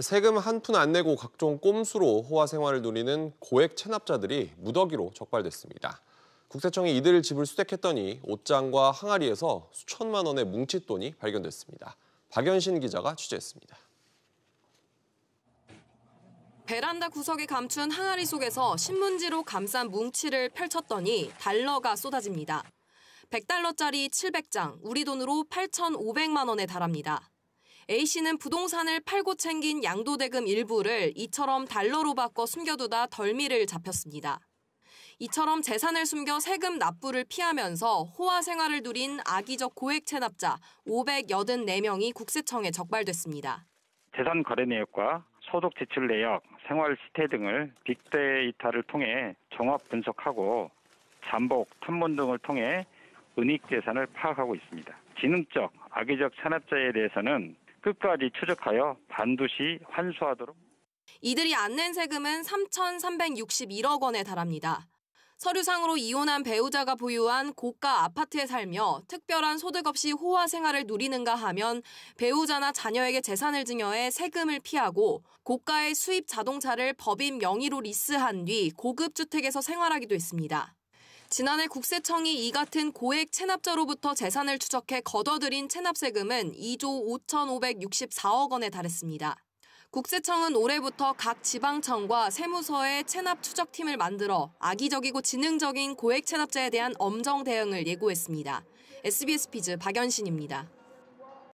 세금 한 푼 안 내고 각종 꼼수로 호화 생활을 누리는 고액 체납자들이 무더기로 적발됐습니다. 국세청이 이들 을 집을 수색했더니 옷장과 항아리에서 수천만 원의 뭉칫돈이 발견됐습니다. 박연신 기자가 취재했습니다. 베란다 구석에 감춘 항아리 속에서 신문지로 감싼 뭉치를 펼쳤더니 달러가 쏟아집니다. 100달러짜리 700장, 우리 돈으로 8,500만 원에 달합니다. A씨는 부동산을 팔고 챙긴 양도대금 일부를 이처럼 달러로 바꿔 숨겨두다 덜미를 잡혔습니다. 이처럼 재산을 숨겨 세금 납부를 피하면서 호화 생활을 누린 악의적 고액 체납자 584명이 국세청에 적발됐습니다. 재산 거래 내역과 소득 지출 내역, 생활 시태 등을 빅데이터를 통해 종합 분석하고 잠복, 탐문 등을 통해 은닉 재산을 파악하고 있습니다. 지능적 악의적 체납자에 대해서는 끝까지 추적하여 반드시 환수하도록. 이들이 안 낸 세금은 3,361억 원에 달합니다. 서류상으로 이혼한 배우자가 보유한 고가 아파트에 살며 특별한 소득 없이 호화 생활을 누리는가 하면 배우자나 자녀에게 재산을 증여해 세금을 피하고 고가의 수입 자동차를 법인 명의로 리스한 뒤 고급 주택에서 생활하기도 했습니다. 지난해 국세청이 이 같은 고액 체납자로부터 재산을 추적해 걷어들인 체납세금은 2조 5,564억 원에 달했습니다. 국세청은 올해부터 각 지방청과 세무서에 체납 추적팀을 만들어 악의적이고 지능적인 고액 체납자에 대한 엄정 대응을 예고했습니다. SBS 피즈 박연신입니다.